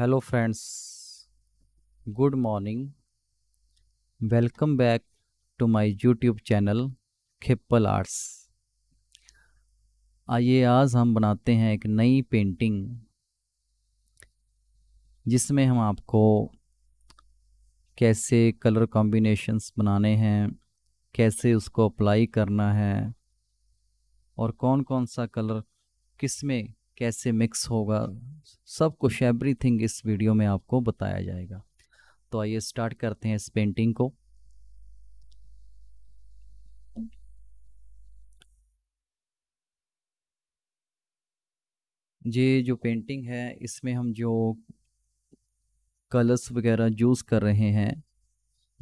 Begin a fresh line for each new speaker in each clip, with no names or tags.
Hello friends good morning welcome back to my YouTube channel Khippal arts आइए आज हम बनाते हैं एक नई पेंटिंग जिसमें हम आपको कैसे कलर कॉम्बिनेशंस बनाने हैं कैसे उसको अप्लाई करना है और कौन कौन सा कलर किस में कैसे मिक्स होगा सब कुछ एवरी थिंग इस वीडियो में आपको बताया जाएगा तो आइए स्टार्ट करते हैं इस पेंटिंग को ये जो पेंटिंग है इसमें हम जो कलर्स वगैरह यूज़ कर रहे हैं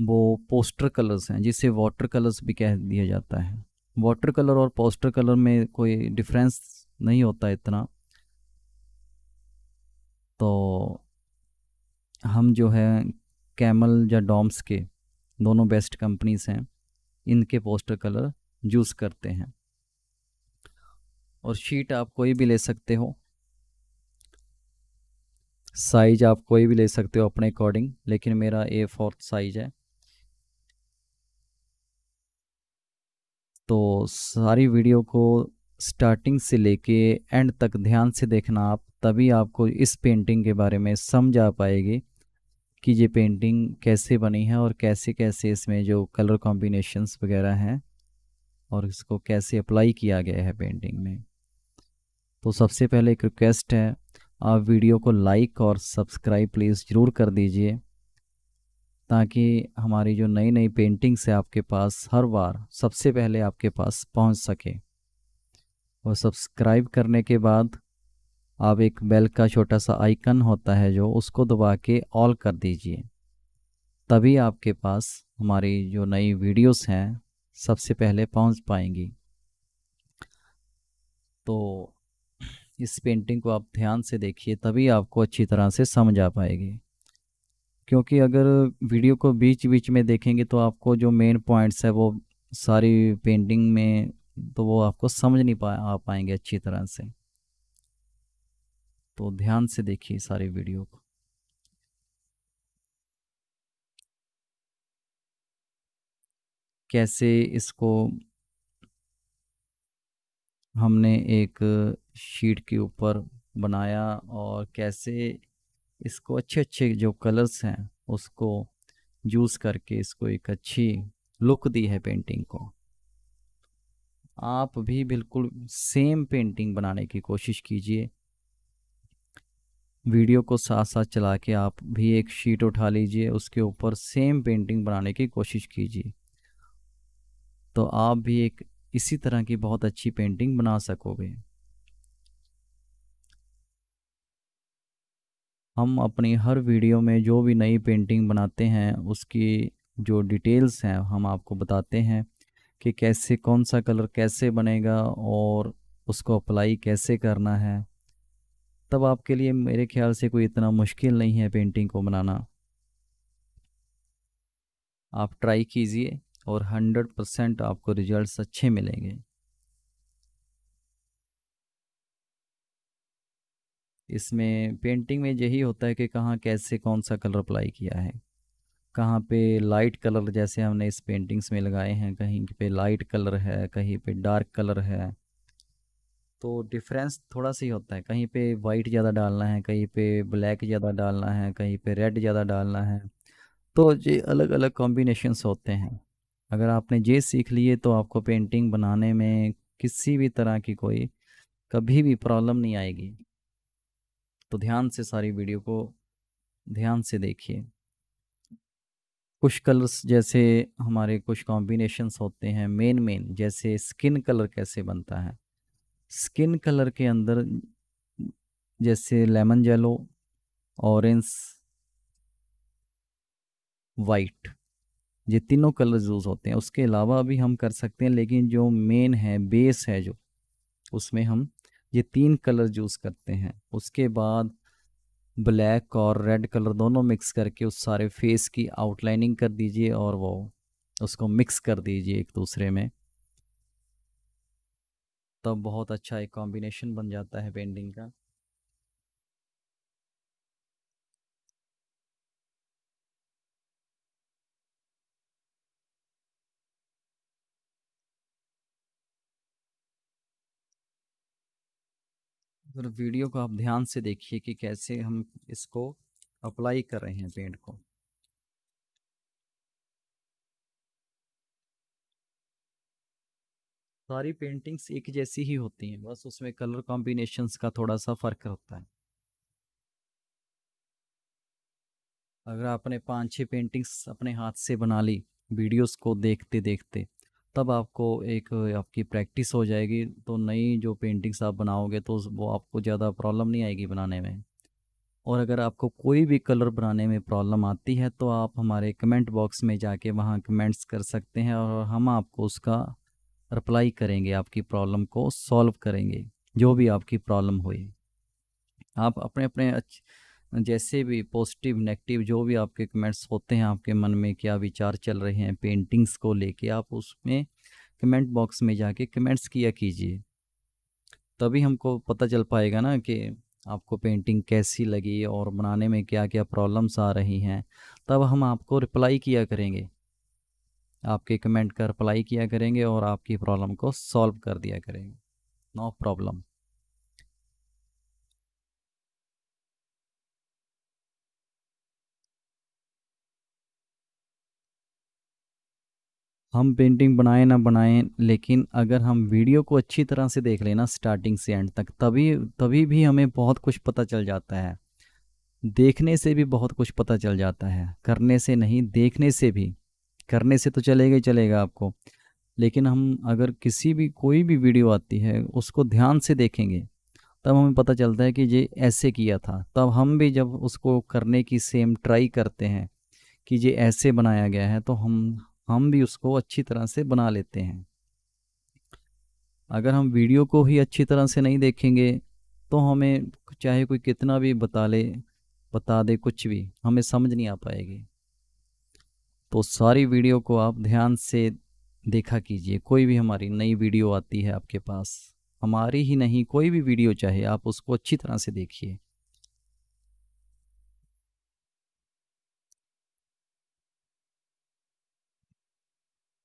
वो पोस्टर कलर्स हैं जिसे वाटर कलर्स भी कह दिया जाता है वाटर कलर और पोस्टर कलर में कोई डिफरेंस नहीं होता इतना तो हम जो है कैमल या डॉम्स के दोनों बेस्ट कंपनीज हैं इनके पोस्टर कलर यूज़ करते हैं और शीट आप कोई भी ले सकते हो साइज आप कोई भी ले सकते हो अपने अकॉर्डिंग लेकिन मेरा ए फोर्थ साइज है तो सारी वीडियो को स्टार्टिंग से लेके एंड तक ध्यान से देखना आप तभी आपको इस पेंटिंग के बारे में समझ आ पाएगी कि ये पेंटिंग कैसे बनी है और कैसे कैसे इसमें जो कलर कॉम्बिनेशंस वगैरह हैं और इसको कैसे अप्लाई किया गया है पेंटिंग में तो सबसे पहले एक रिक्वेस्ट है आप वीडियो को लाइक और सब्सक्राइब प्लीज़ ज़रूर कर दीजिए ताकि हमारी जो नई नई पेंटिंग्स है आपके पास हर बार सबसे पहले आपके पास पहुंच सके और सब्सक्राइब करने के बाद आप एक बेल का छोटा सा आइकन होता है जो उसको दबा के ऑल कर दीजिए तभी आपके पास हमारी जो नई वीडियोस हैं सबसे पहले पहुंच पाएंगी तो इस पेंटिंग को आप ध्यान से देखिए तभी आपको अच्छी तरह से समझ आ पाएगी क्योंकि अगर वीडियो को बीच बीच में देखेंगे तो आपको जो मेन पॉइंट्स है वो सारी पेंटिंग में तो वो आपको समझ नहीं पा आ पाएंगे अच्छी तरह से तो ध्यान से देखिए सारे वीडियो को कैसे इसको हमने एक शीट के ऊपर बनाया और कैसे इसको अच्छे अच्छे जो कलर्स हैं उसको यूज़ करके इसको एक अच्छी लुक दी है पेंटिंग को आप भी बिल्कुल सेम पेंटिंग बनाने की कोशिश कीजिए वीडियो को साथ साथ चला के आप भी एक शीट उठा लीजिए उसके ऊपर सेम पेंटिंग बनाने की कोशिश कीजिए तो आप भी एक इसी तरह की बहुत अच्छी पेंटिंग बना सकोगे हम अपनी हर वीडियो में जो भी नई पेंटिंग बनाते हैं उसकी जो डिटेल्स हैं हम आपको बताते हैं कि कैसे कौन सा कलर कैसे बनेगा और उसको अप्लाई कैसे करना है तब आपके लिए मेरे ख्याल से कोई इतना मुश्किल नहीं है पेंटिंग को बनाना आप ट्राई कीजिए और हंड्रेड परसेंट आपको रिजल्ट्स अच्छे मिलेंगे इसमें पेंटिंग में यही होता है कि कहाँ कैसे कौन सा कलर अप्लाई किया है कहाँ पे लाइट कलर जैसे हमने इस पेंटिंग्स में लगाए हैं कहीं पे लाइट कलर है कहीं पे डार्क कलर है तो डिफरेंस थोड़ा सा ही होता है कहीं पे वाइट ज़्यादा डालना है कहीं पे ब्लैक ज़्यादा डालना है कहीं पे रेड ज़्यादा डालना है तो ये अलग अलग कॉम्बिनेशंस होते हैं अगर आपने ये सीख लिए तो आपको पेंटिंग बनाने में किसी भी तरह की कोई कभी भी प्रॉब्लम नहीं आएगी तो ध्यान से सारी वीडियो को ध्यान से देखिए कुछ कलर्स जैसे हमारे कुछ कॉम्बिनेशंस होते हैं मेन मेन जैसे स्किन कलर कैसे बनता है स्किन कलर के अंदर जैसे लेमन येलो ऑरेंज वाइट ये तीनों कलर यूज़ होते हैं उसके अलावा भी हम कर सकते हैं लेकिन जो मेन है बेस है जो उसमें हम ये तीन कलर यूज़ करते हैं उसके बाद ब्लैक और रेड कलर दोनों मिक्स करके उस सारे फेस की आउटलाइनिंग कर दीजिए और वो उसको मिक्स कर दीजिए एक दूसरे में तब बहुत अच्छा एक कॉम्बिनेशन बन जाता है पेंटिंग का वीडियो को आप ध्यान से देखिए कि कैसे हम इसको अप्लाई कर रहे हैं पेंट को सारी पेंटिंग्स एक जैसी ही होती हैं बस उसमें कलर कॉम्बिनेशंस का थोड़ा सा फ़र्क होता है अगर आपने पाँच छः पेंटिंग्स अपने हाथ से बना ली वीडियोस को देखते देखते तब आपको एक आपकी प्रैक्टिस हो जाएगी तो नई जो पेंटिंग्स आप बनाओगे तो वो आपको ज़्यादा प्रॉब्लम नहीं आएगी बनाने में और अगर आपको कोई भी कलर बनाने में प्रॉब्लम आती है तो आप हमारे कमेंट बॉक्स में जाके वहाँ कमेंट्स कर सकते हैं और हम आपको उसका रिप्लाई करेंगे आपकी प्रॉब्लम को सॉल्व करेंगे जो भी आपकी प्रॉब्लम हुई आप अपने अपने जैसे भी पॉजिटिव नेगेटिव जो भी आपके कमेंट्स होते हैं आपके मन में क्या विचार चल रहे हैं पेंटिंग्स को लेके आप उसमें कमेंट बॉक्स में जाके कमेंट्स किया कीजिए तभी हमको पता चल पाएगा ना कि आपको पेंटिंग कैसी लगी और बनाने में क्या क्या प्रॉब्लम्स आ रही हैं तब हम आपको रिप्लाई किया करेंगे आपके कमेंट का रिप्लाई किया करेंगे और आपकी प्रॉब्लम को सॉल्व कर दिया करेंगे नो प्रॉब्लम हम पेंटिंग बनाए ना बनाए लेकिन अगर हम वीडियो को अच्छी तरह से देख लेना स्टार्टिंग से एंड तक तभी तभी भी हमें बहुत कुछ पता चल जाता है देखने से भी बहुत कुछ पता चल जाता है करने से नहीं देखने से भी करने से तो चलेगा ही चलेगा आपको लेकिन हम अगर किसी भी कोई भी वीडियो आती है उसको ध्यान से देखेंगे तब हमें पता चलता है कि ये ऐसे किया था तब हम भी जब उसको करने की सेम ट्राई करते हैं कि ये ऐसे बनाया गया है तो हम हम भी उसको अच्छी तरह से बना लेते हैं अगर हम वीडियो को ही अच्छी तरह से नहीं देखेंगे तो हमें चाहे कोई कितना भी बता ले बता दे कुछ भी हमें समझ नहीं आ पाएगी तो सारी वीडियो को आप ध्यान से देखा कीजिए कोई भी हमारी नई वीडियो आती है आपके पास हमारी ही नहीं कोई भी वीडियो चाहे आप उसको अच्छी तरह से देखिए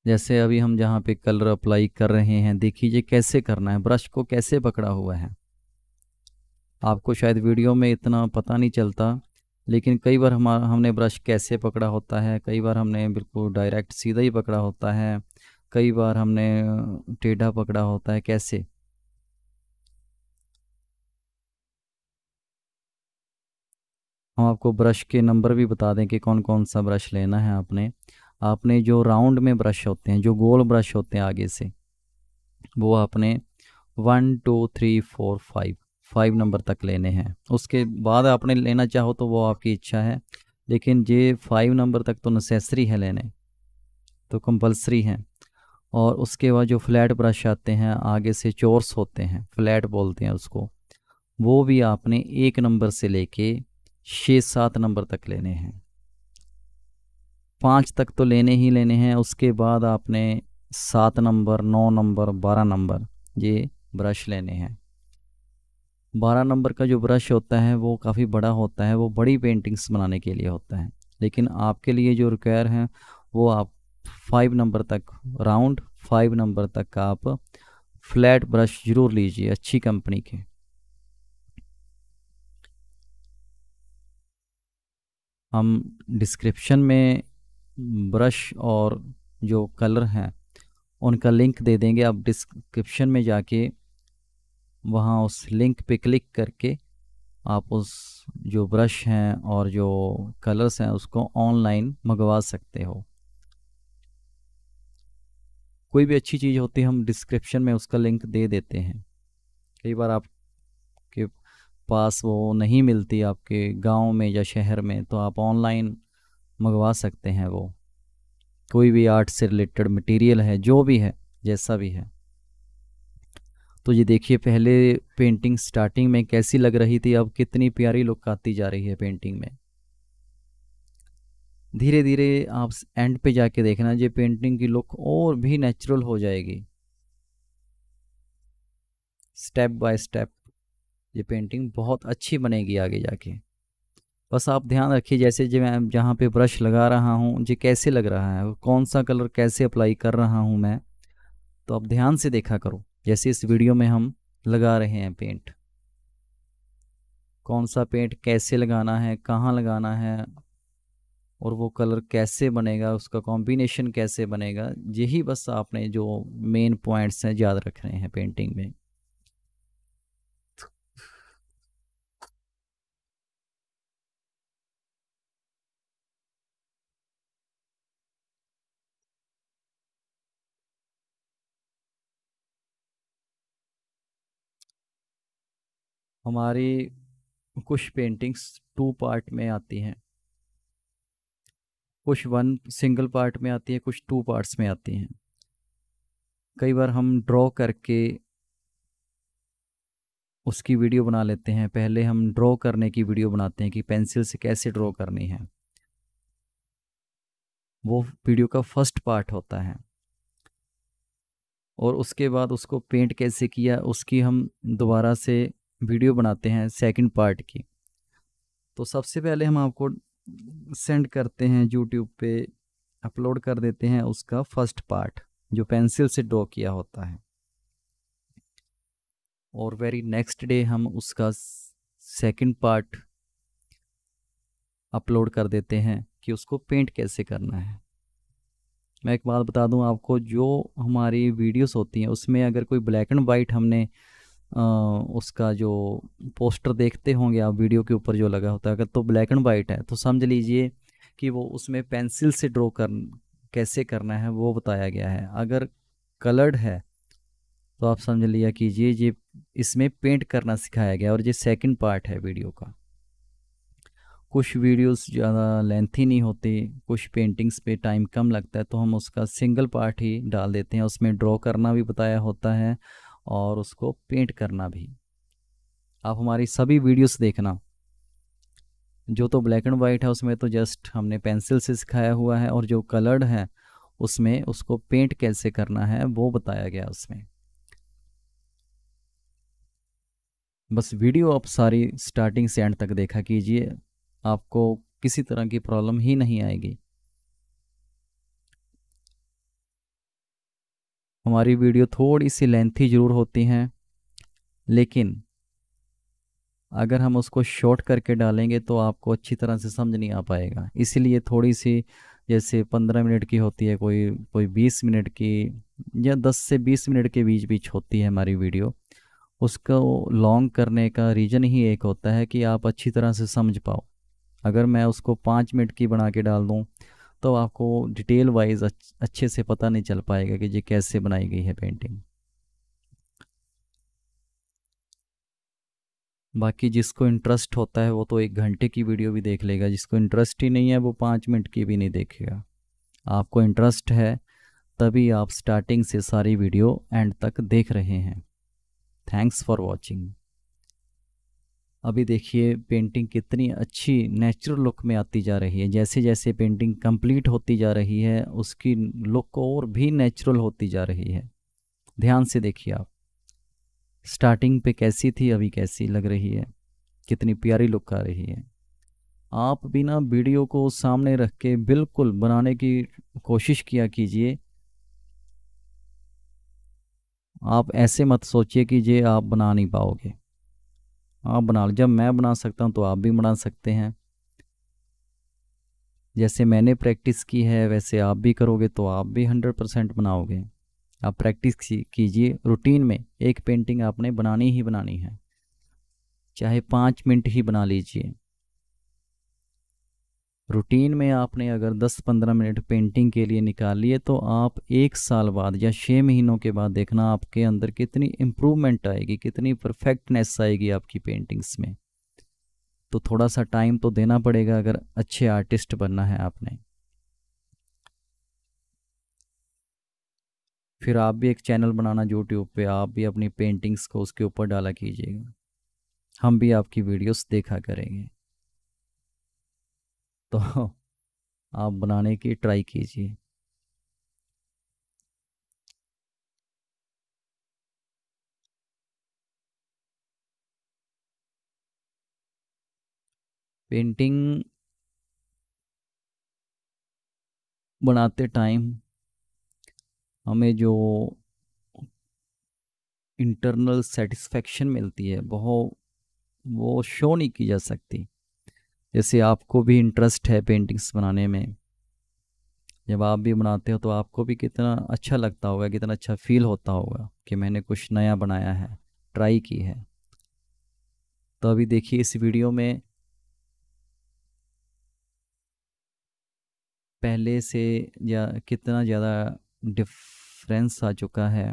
जैसे अभी हम जहाँ पे कलर अप्लाई कर रहे हैं देखिए कैसे करना है ब्रश को कैसे पकड़ा हुआ है आपको शायद वीडियो में इतना पता नहीं चलता लेकिन कई बार हम हमने ब्रश कैसे पकड़ा होता है कई बार हमने बिल्कुल डायरेक्ट सीधा ही पकड़ा होता है कई बार हमने टेढ़ा पकड़ा होता है कैसे हम आपको ब्रश के नंबर भी बता दें कि कौन कौन सा ब्रश लेना है आपने आपने जो राउंड में ब्रश होते हैं जो गोल ब्रश होते हैं आगे से वो आपने one two three four five five number तक लेने हैं उसके बाद आपने लेना चाहो तो वो आपकी इच्छा है लेकिन ये फाइव नंबर तक तो नसेसरी है लेने तो कंपलसरी हैं और उसके बाद जो फ्लैट ब्रश आते हैं आगे से चोर्स होते हैं फ्लैट बोलते हैं उसको वो भी आपने एक नंबर से लेके छः सात नंबर तक लेने हैं पाँच तक तो लेने ही लेने हैं उसके बाद आपने सात नंबर नौ नंबर बारह नंबर ये ब्रश लेने हैं बारह नंबर का जो ब्रश होता है वो काफ़ी बड़ा होता है वो बड़ी पेंटिंग्स बनाने के लिए होता है लेकिन आपके लिए जो रिक्वायर हैं वो आप फाइव नंबर तक राउंड फाइव नंबर तक का आप फ्लैट ब्रश ज़रूर लीजिए अच्छी कंपनी के हम डिस्क्रिप्शन में ब्रश और जो कलर हैं उनका लिंक दे देंगे आप डिस्क्रिप्शन में जाके वहाँ उस लिंक पे क्लिक करके आप उस जो ब्रश हैं और जो कलर्स हैं उसको ऑनलाइन मंगवा सकते हो कोई भी अच्छी चीज़ होती है हम डिस्क्रिप्शन में उसका लिंक दे देते हैं कई बार आपके पास वो नहीं मिलती आपके गांव में या शहर में तो आप ऑनलाइन मंगवा सकते हैं वो कोई भी आर्ट से रिलेटेड मटेरियल है जो भी है जैसा भी है तो ये देखिए पहले पेंटिंग स्टार्टिंग में कैसी लग रही थी अब कितनी प्यारी लुक आती जा रही है पेंटिंग में धीरे धीरे आप एंड पे जाके देखना ये पेंटिंग की लुक और भी नेचुरल हो जाएगी स्टेप बाय स्टेप ये पेंटिंग बहुत अच्छी बनेगी आगे जाके बस आप ध्यान रखिए जैसे जो मैं जहाँ पे ब्रश लगा रहा हूँ ये कैसे लग रहा है कौन सा कलर कैसे अप्लाई कर रहा हूँ मैं तो आप ध्यान से देखा करो जैसे इस वीडियो में हम लगा रहे हैं पेंट कौन सा पेंट कैसे लगाना है कहाँ लगाना है और वो कलर कैसे बनेगा उसका कॉम्बिनेशन कैसे बनेगा यही बस आपने जो मेन पॉइंट्स हैं याद रख रहे हैं पेंटिंग में हमारी कुछ पेंटिंग्स टू पार्ट में आती हैं कुछ वन सिंगल पार्ट में आती है कुछ टू पार्ट्स में आती हैं कई बार हम ड्रॉ करके उसकी वीडियो बना लेते हैं पहले हम ड्रॉ करने की वीडियो बनाते हैं कि पेंसिल से कैसे ड्रॉ करनी है वो वीडियो का फर्स्ट पार्ट होता है और उसके बाद उसको पेंट कैसे किया उसकी हम दोबारा से वीडियो बनाते हैं सेकंड पार्ट की तो सबसे पहले हम आपको सेंड करते हैं यूट्यूब पे अपलोड कर देते हैं उसका फर्स्ट पार्ट जो पेंसिल से ड्रॉ किया होता है और वेरी नेक्स्ट डे हम उसका सेकंड पार्ट अपलोड कर देते हैं कि उसको पेंट कैसे करना है मैं एक बात बता दूं आपको जो हमारी वीडियोस होती हैं उसमें अगर कोई ब्लैक एंड वाइट हमने उसका जो पोस्टर देखते होंगे आप वीडियो के ऊपर जो लगा होता है अगर तो ब्लैक एंड वाइट है तो समझ लीजिए कि वो उसमें पेंसिल से ड्रॉ कर कैसे करना है वो बताया गया है अगर कलर्ड है तो आप समझ लिया कीजिए ये इसमें पेंट करना सिखाया गया और ये सेकंड पार्ट है वीडियो का कुछ वीडियोस ज़्यादा लेंथी नहीं होती कुछ पेंटिंग्स पे टाइम कम लगता है तो हम उसका सिंगल पार्ट ही डाल देते हैं उसमें ड्रॉ करना भी बताया होता है और उसको पेंट करना भी आप हमारी सभी वीडियोस देखना जो तो ब्लैक एंड वाइट है उसमें तो जस्ट हमने पेंसिल से सिखाया हुआ है और जो कलर्ड है उसमें उसको पेंट कैसे करना है वो बताया गया उसमें बस वीडियो आप सारी स्टार्टिंग से एंड तक देखा कीजिए आपको किसी तरह की प्रॉब्लम ही नहीं आएगी हमारी वीडियो थोड़ी सी लेंथी ज़रूर होती हैं लेकिन अगर हम उसको शॉर्ट करके डालेंगे तो आपको अच्छी तरह से समझ नहीं आ पाएगा इसीलिए थोड़ी सी जैसे पंद्रह मिनट की होती है कोई कोई बीस मिनट की या दस से बीस मिनट के बीच बीच होती है हमारी वीडियो उसको लॉन्ग करने का रीज़न ही एक होता है कि आप अच्छी तरह से समझ पाओ अगर मैं उसको पाँच मिनट की बना के डाल दूँ तो आपको डिटेल वाइज अच्छे से पता नहीं चल पाएगा कि ये कैसे बनाई गई है पेंटिंग बाकी जिसको इंटरेस्ट होता है वो तो एक घंटे की वीडियो भी देख लेगा जिसको इंटरेस्ट ही नहीं है वो पाँच मिनट की भी नहीं देखेगा आपको इंटरेस्ट है तभी आप स्टार्टिंग से सारी वीडियो एंड तक देख रहे हैं थैंक्स फॉर वॉचिंग अभी देखिए पेंटिंग कितनी अच्छी नेचुरल लुक में आती जा रही है जैसे जैसे पेंटिंग कंप्लीट होती जा रही है उसकी लुक और भी नेचुरल होती जा रही है ध्यान से देखिए आप स्टार्टिंग पे कैसी थी अभी कैसी लग रही है कितनी प्यारी लुक आ रही है आप बिना वीडियो को सामने रख के बिल्कुल बनाने की कोशिश किया कीजिए आप ऐसे मत सोचिए कि ये आप बना नहीं पाओगे आप हाँ, बना लो जब मैं बना सकता हूँ तो आप भी बना सकते हैं जैसे मैंने प्रैक्टिस की है वैसे आप भी करोगे तो आप भी हंड्रेड परसेंट बनाओगे आप प्रैक्टिस कीजिए रूटीन में एक पेंटिंग आपने बनानी ही बनानी है चाहे पाँच मिनट ही बना लीजिए रूटीन में आपने अगर 10-15 मिनट पेंटिंग के लिए निकाल लिए तो आप एक साल बाद या छः महीनों के बाद देखना आपके अंदर कितनी इम्प्रूवमेंट आएगी कितनी परफेक्टनेस आएगी आपकी पेंटिंग्स में तो थोड़ा सा टाइम तो देना पड़ेगा अगर अच्छे आर्टिस्ट बनना है आपने फिर आप भी एक चैनल बनाना यूट्यूब पे आप भी अपनी पेंटिंग्स को उसके ऊपर डाला कीजिएगा हम भी आपकी वीडियोस देखा करेंगे तो आप बनाने की ट्राई कीजिए पेंटिंग बनाते टाइम हमें जो इंटरनल सेटिस्फेक्शन मिलती है बहुत वो शो नहीं की जा सकती जैसे आपको भी इंटरेस्ट है पेंटिंग्स बनाने में जब आप भी बनाते हो तो आपको भी कितना अच्छा लगता होगा कितना अच्छा फील होता होगा कि मैंने कुछ नया बनाया है ट्राई की है तो अभी देखिए इस वीडियो में पहले से या कितना ज़्यादा डिफरेंस आ चुका है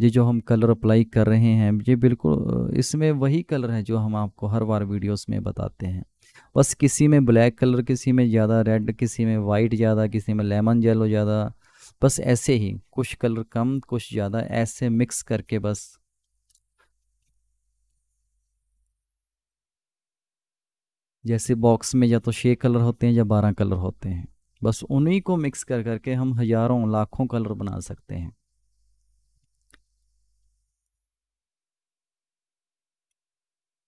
ये जो हम कलर अप्लाई कर रहे हैं ये बिल्कुल इसमें वही कलर है जो हम आपको हर बार वीडियोस में बताते हैं बस किसी में ब्लैक कलर किसी में ज़्यादा रेड किसी में वाइट ज़्यादा किसी में लेमन येलो ज़्यादा बस ऐसे ही कुछ कलर कम कुछ ज़्यादा ऐसे मिक्स करके बस जैसे बॉक्स में या तो छः कलर होते हैं या बारह कलर होते हैं बस उन्हीं को मिक्स कर करके हम हज़ारों लाखों कलर बना सकते हैं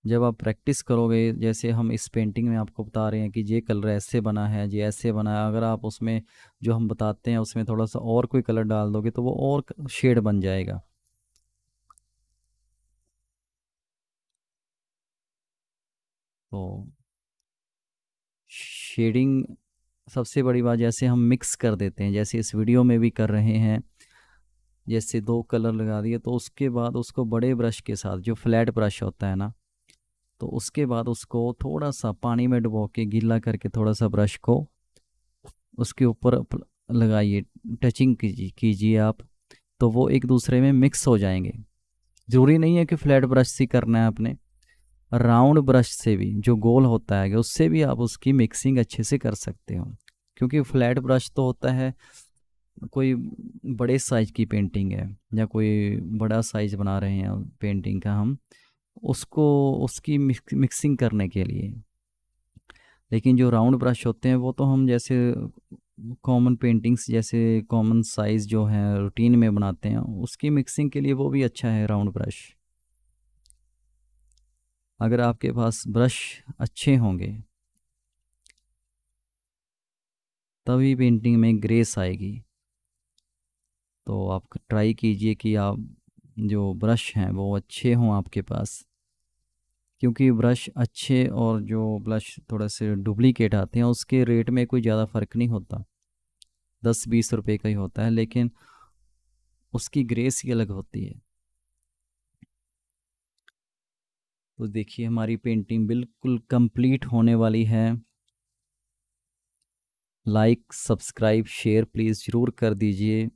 जब आप प्रैक्टिस करोगे जैसे हम इस पेंटिंग में आपको बता रहे हैं कि ये कलर ऐसे बना है ये ऐसे बना है अगर आप उसमें जो हम बताते हैं उसमें थोड़ा सा और कोई कलर डाल दोगे तो वो और शेड बन जाएगा तो शेडिंग सबसे बड़ी बात जैसे हम मिक्स कर देते हैं जैसे इस वीडियो में भी कर रहे हैं जैसे दो कलर लगा दिए तो उसके बाद उसको बड़े ब्रश के साथ जो फ्लैट ब्रश होता है ना तो उसके बाद उसको थोड़ा सा पानी में डुबो के गीला करके थोड़ा सा ब्रश को उसके ऊपर लगाइए टचिंग कीजिए आप तो वो एक दूसरे में मिक्स हो जाएंगे ज़रूरी नहीं है कि फ्लैट ब्रश से करना है आपने राउंड ब्रश से भी जो गोल होता है उससे भी आप उसकी मिक्सिंग अच्छे से कर सकते हो क्योंकि फ्लैट ब्रश तो होता है कोई बड़े साइज की पेंटिंग है या कोई बड़ा साइज बना रहे हैं पेंटिंग का हम उसको उसकी मिक्सिंग करने के लिए लेकिन जो राउंड ब्रश होते हैं वो तो हम जैसे कॉमन पेंटिंग्स जैसे कॉमन साइज़ जो है रूटीन में बनाते हैं उसकी मिक्सिंग के लिए वो भी अच्छा है राउंड ब्रश अगर आपके पास ब्रश अच्छे होंगे तभी पेंटिंग में ग्रेस आएगी तो आप ट्राई कीजिए कि आप जो ब्रश हैं वो अच्छे हों आपके पास क्योंकि ब्रश अच्छे और जो ब्रश थोड़ा से डुप्लीकेट आते हैं उसके रेट में कोई ज़्यादा फ़र्क नहीं होता दस बीस रुपए का ही होता है लेकिन उसकी ग्रेस ही अलग होती है तो देखिए हमारी पेंटिंग बिल्कुल कंप्लीट होने वाली है लाइक सब्सक्राइब शेयर प्लीज़ ज़रूर कर दीजिए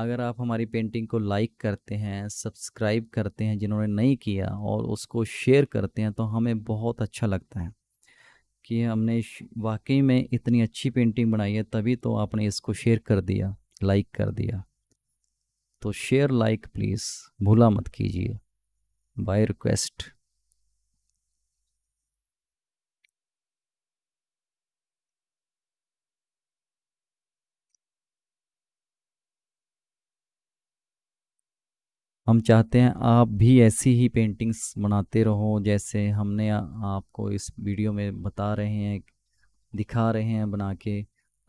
अगर आप हमारी पेंटिंग को लाइक करते हैं सब्सक्राइब करते हैं जिन्होंने नहीं किया और उसको शेयर करते हैं तो हमें बहुत अच्छा लगता है कि हमने वाकई में इतनी अच्छी पेंटिंग बनाई है तभी तो आपने इसको शेयर कर दिया लाइक कर दिया तो शेयर लाइक प्लीज़ भूला मत कीजिए बाय रिक्वेस्ट हम चाहते हैं आप भी ऐसी ही पेंटिंग्स बनाते रहो जैसे हमने आपको इस वीडियो में बता रहे हैं दिखा रहे हैं बना के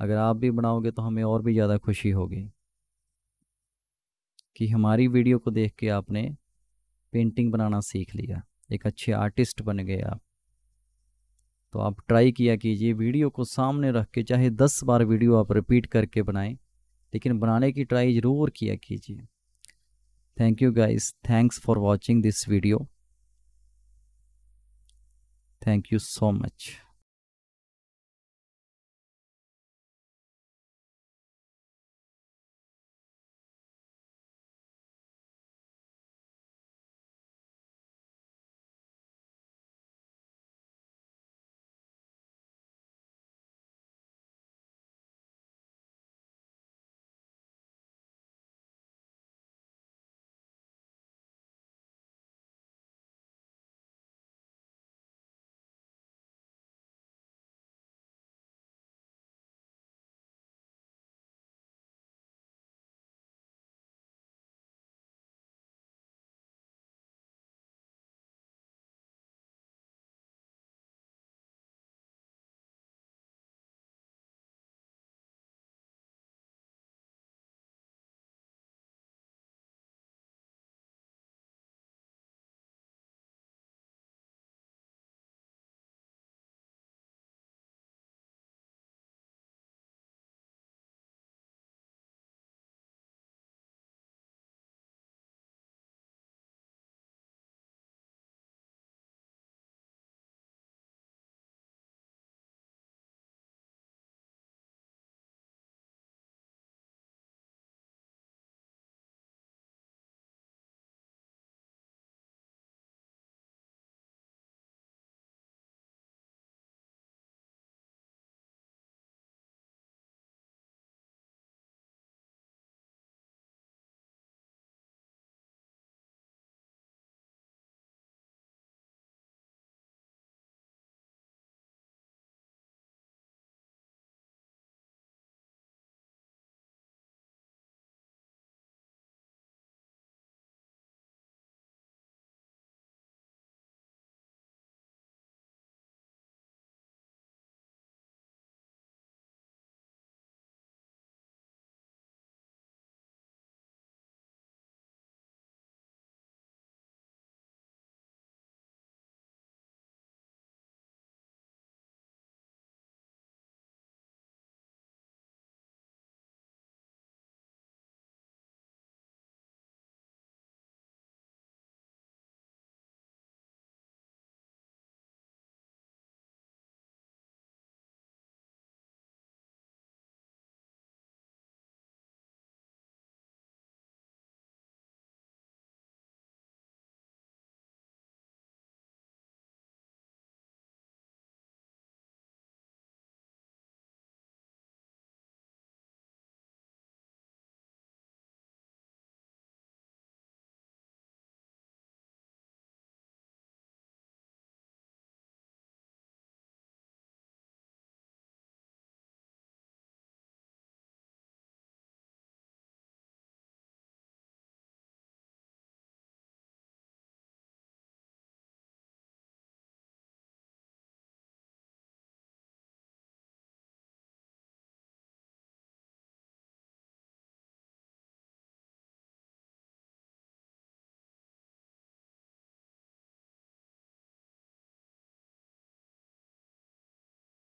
अगर आप भी बनाओगे तो हमें और भी ज़्यादा खुशी होगी कि हमारी वीडियो को देख के आपने पेंटिंग बनाना सीख लिया एक अच्छे आर्टिस्ट बन गए आप तो आप ट्राई किया कीजिए वीडियो को सामने रख के चाहे दस बार वीडियो आप रिपीट करके बनाएं लेकिन बनाने की ट्राई ज़रूर किया कीजिए Thank you guys. Thanks for watching this video. Thank you so much.